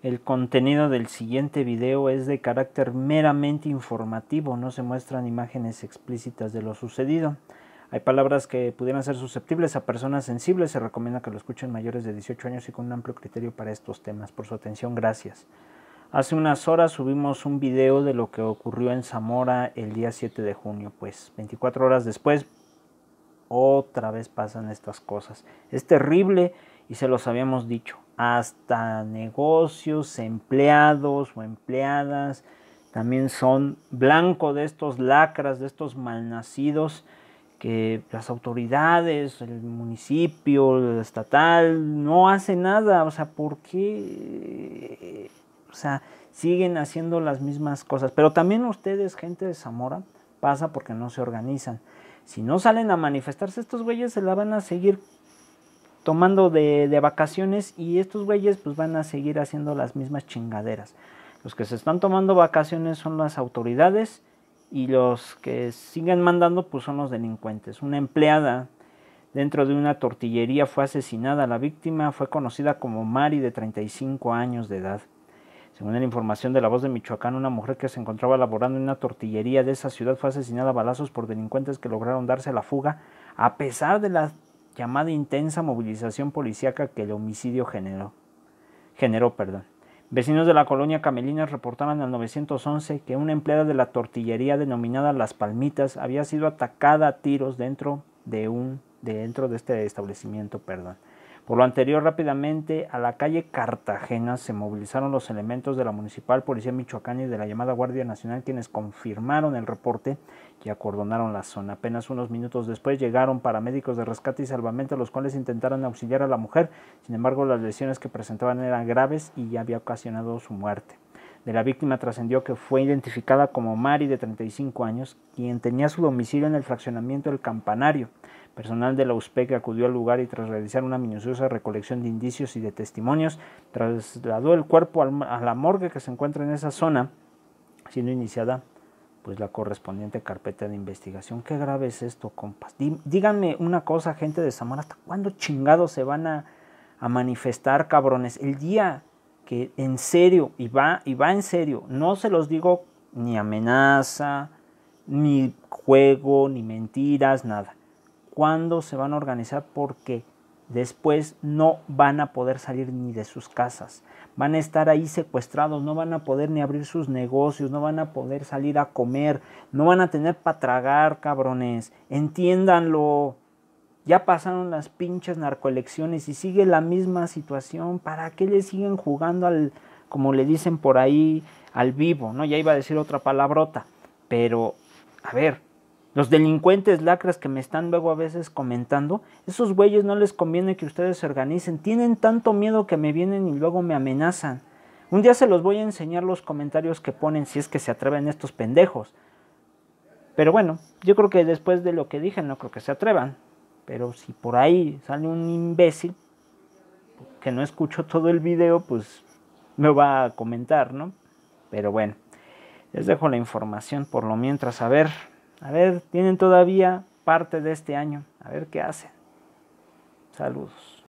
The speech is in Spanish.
El contenido del siguiente video es de carácter meramente informativo, no se muestran imágenes explícitas de lo sucedido. Hay palabras que pudieran ser susceptibles a personas sensibles, se recomienda que lo escuchen mayores de 18 años y con un amplio criterio para estos temas. Por su atención, gracias. Hace unas horas subimos un video de lo que ocurrió en Zamora el día 7 de junio, pues 24 horas después otra vez pasan estas cosas. Es terrible y se los habíamos dicho hasta negocios, empleados o empleadas, también son blanco de estos lacras, de estos malnacidos que las autoridades, el municipio, el estatal, no hace nada. O sea, ¿por qué? O sea, siguen haciendo las mismas cosas. Pero también ustedes, gente de Zamora, pasa porque no se organizan. Si no salen a manifestarse, estos güeyes se la van a seguir tomando de, vacaciones y estos güeyes pues van a seguir haciendo las mismas chingaderas. Los que se están tomando vacaciones son las autoridades y los que siguen mandando pues son los delincuentes. Una empleada dentro de una tortillería fue asesinada. La víctima fue conocida como Mari de 35 años de edad. Según la información de La Voz de Michoacán, una mujer que se encontraba laborando en una tortillería de esa ciudad fue asesinada a balazos por delincuentes que lograron darse la fuga a pesar de las llamada intensa movilización policíaca que el homicidio generó. generó perdón. Vecinos de la colonia Camelinas reportaban al 911 que una empleada de la tortillería denominada Las Palmitas había sido atacada a tiros dentro de un dentro de este establecimiento, perdón. Por lo anterior, rápidamente a la calle Cartagena se movilizaron los elementos de la Municipal Policía Michoacán y de la llamada Guardia Nacional quienes confirmaron el reporte y acordonaron la zona. Apenas unos minutos después llegaron paramédicos de rescate y salvamento los cuales intentaron auxiliar a la mujer, sin embargo las lesiones que presentaban eran graves y ya había ocasionado su muerte. De la víctima trascendió que fue identificada como Mari de 35 años, quien tenía su domicilio en el fraccionamiento del Campanario Personal de la USPEC acudió al lugar y tras realizar una minuciosa recolección de indicios y de testimonios, trasladó el cuerpo a la morgue que se encuentra en esa zona, siendo iniciada pues la correspondiente carpeta de investigación. Qué grave es esto, compas. Díganme una cosa, gente de Zamora, ¿hasta cuándo chingados se van a, a manifestar, cabrones? El día que en serio, y va, y va en serio, no se los digo ni amenaza, ni juego, ni mentiras, nada cuándo se van a organizar porque después no van a poder salir ni de sus casas. Van a estar ahí secuestrados, no van a poder ni abrir sus negocios, no van a poder salir a comer, no van a tener para tragar, cabrones. Entiéndanlo. Ya pasaron las pinches narcoelecciones y sigue la misma situación. ¿Para qué le siguen jugando al, como le dicen por ahí, al vivo? ¿no? Ya iba a decir otra palabrota. Pero, a ver, los delincuentes lacras que me están luego a veces comentando, esos güeyes no les conviene que ustedes se organicen, tienen tanto miedo que me vienen y luego me amenazan. Un día se los voy a enseñar los comentarios que ponen si es que se atreven estos pendejos. Pero bueno, yo creo que después de lo que dije no creo que se atrevan. Pero si por ahí sale un imbécil que no escuchó todo el video, pues me va a comentar, ¿no? Pero bueno, les dejo la información por lo mientras. A ver, a ver, tienen todavía parte de este año. A ver qué hacen. Saludos.